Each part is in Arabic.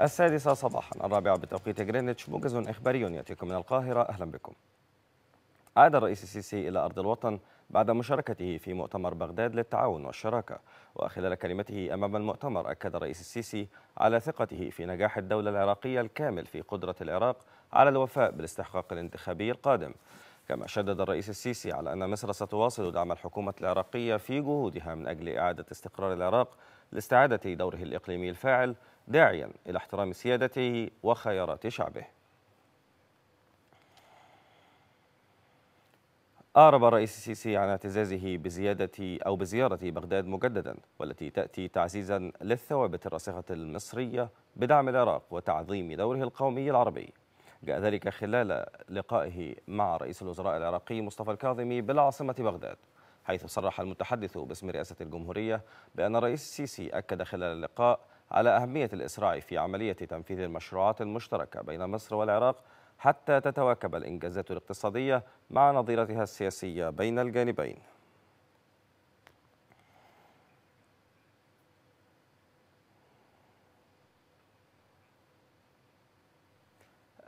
السادسة صباحا الرابعة بتوقيت جرينتش موجز إخباري يأتيكم من القاهرة أهلا بكم عاد الرئيس السيسي إلى أرض الوطن بعد مشاركته في مؤتمر بغداد للتعاون والشراكة وخلال كلمته أمام المؤتمر أكد الرئيس السيسي على ثقته في نجاح الدولة العراقية الكامل في قدرة العراق على الوفاء بالاستحقاق الانتخابي القادم كما شدد الرئيس السيسي على أن مصر ستواصل دعم الحكومة العراقية في جهودها من أجل إعادة استقرار العراق لاستعادة دوره الإقليمي الفاعل داعيا إلى احترام سيادته وخيارات شعبه أعرب الرئيس السيسي عن اعتزازه بزيادة أو بزيارة بغداد مجددا والتي تأتي تعزيزا للثوابت الراسخة المصرية بدعم العراق وتعظيم دوره القومي العربي جاء ذلك خلال لقائه مع رئيس الوزراء العراقي مصطفى الكاظمي بالعاصمة بغداد حيث صرح المتحدث باسم رئاسة الجمهورية بأن الرئيس السيسي أكد خلال اللقاء على أهمية الإسراع في عملية تنفيذ المشروعات المشتركة بين مصر والعراق حتى تتواكب الإنجازات الاقتصادية مع نظيرتها السياسية بين الجانبين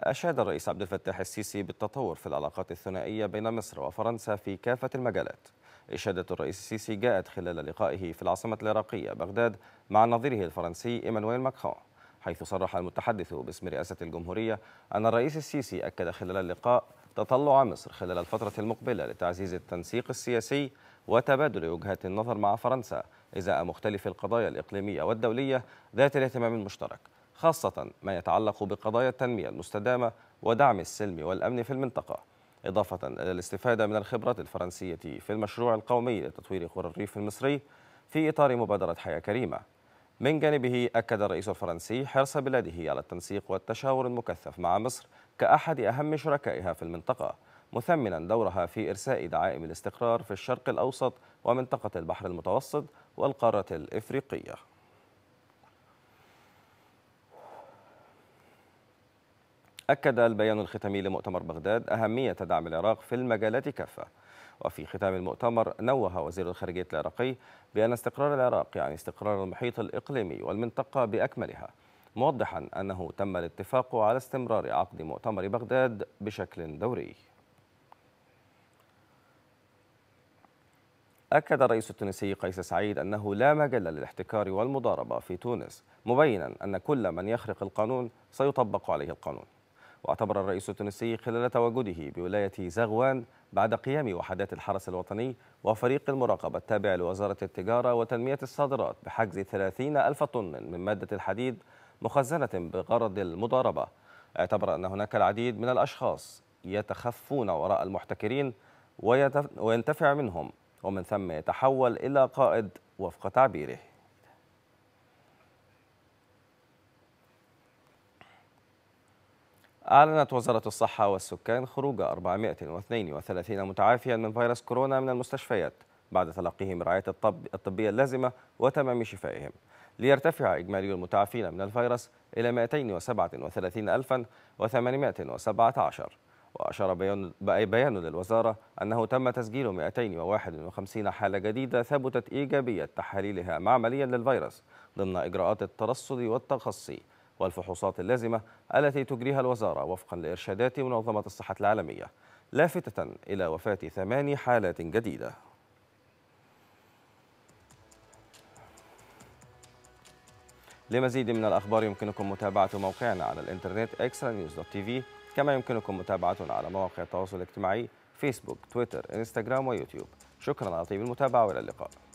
أشاد الرئيس عبد الفتاح السيسي بالتطور في العلاقات الثنائية بين مصر وفرنسا في كافة المجالات إشادة الرئيس السيسي جاءت خلال لقائه في العاصمة العراقية بغداد مع نظيره الفرنسي إيمانويل ماكرون حيث صرح المتحدث باسم رئاسة الجمهورية أن الرئيس السيسي أكد خلال اللقاء تطلع مصر خلال الفترة المقبلة لتعزيز التنسيق السياسي وتبادل وجهات النظر مع فرنسا إزاء مختلف القضايا الإقليمية والدولية ذات الاهتمام المشترك خاصة ما يتعلق بقضايا التنمية المستدامة ودعم السلم والأمن في المنطقة إضافة إلى الاستفادة من الخبرات الفرنسية في المشروع القومي لتطوير قرى الريف المصري في إطار مبادرة حياة كريمة من جانبه أكد الرئيس الفرنسي حرص بلاده على التنسيق والتشاور المكثف مع مصر كأحد أهم شركائها في المنطقة مثمنا دورها في إرساء دعائم الاستقرار في الشرق الأوسط ومنطقة البحر المتوسط والقارة الإفريقية أكد البيان الختامي لمؤتمر بغداد أهمية دعم العراق في المجالات كافة وفي ختام المؤتمر نوه وزير الخارجية العراقي بأن استقرار العراق يعني استقرار المحيط الإقليمي والمنطقة بأكملها موضحا أنه تم الاتفاق على استمرار عقد مؤتمر بغداد بشكل دوري أكد الرئيس التونسي قيس سعيد أنه لا مجال للاحتكار والمضاربة في تونس مبينا أن كل من يخرق القانون سيطبق عليه القانون واعتبر الرئيس التونسي خلال تواجده بولاية زغوان بعد قيام وحدات الحرس الوطني وفريق المراقبة التابع لوزارة التجارة وتنمية الصادرات بحجز 30 ألف طن من مادة الحديد مخزنة بغرض المضاربة اعتبر أن هناك العديد من الأشخاص يتخفون وراء المحتكرين وينتفع منهم ومن ثم يتحول إلى قائد وفق تعبيره أعلنت وزارة الصحة والسكان خروج 432 متعافيا من فيروس كورونا من المستشفيات بعد تلقيهم رعاية الطب الطبية اللازمة وتمام شفائهم ليرتفع إجمالي المتعافين من الفيروس إلى 237817 وأشار بيان للوزارة أنه تم تسجيل 251 حالة جديدة ثبتت إيجابية تحاليلها معمليا للفيروس ضمن إجراءات الترصد والتخصي والفحوصات اللازمة التي تجريها الوزارة وفقا لإرشادات منظمة الصحة العالمية لافتة إلى وفاة ثماني حالات جديدة لمزيد من الأخبار يمكنكم متابعة موقعنا على الإنترنت extranews.tv كما يمكنكم متابعتنا على مواقع التواصل الاجتماعي فيسبوك، تويتر، إنستغرام ويوتيوب شكرا على طيب المتابعة وإلى اللقاء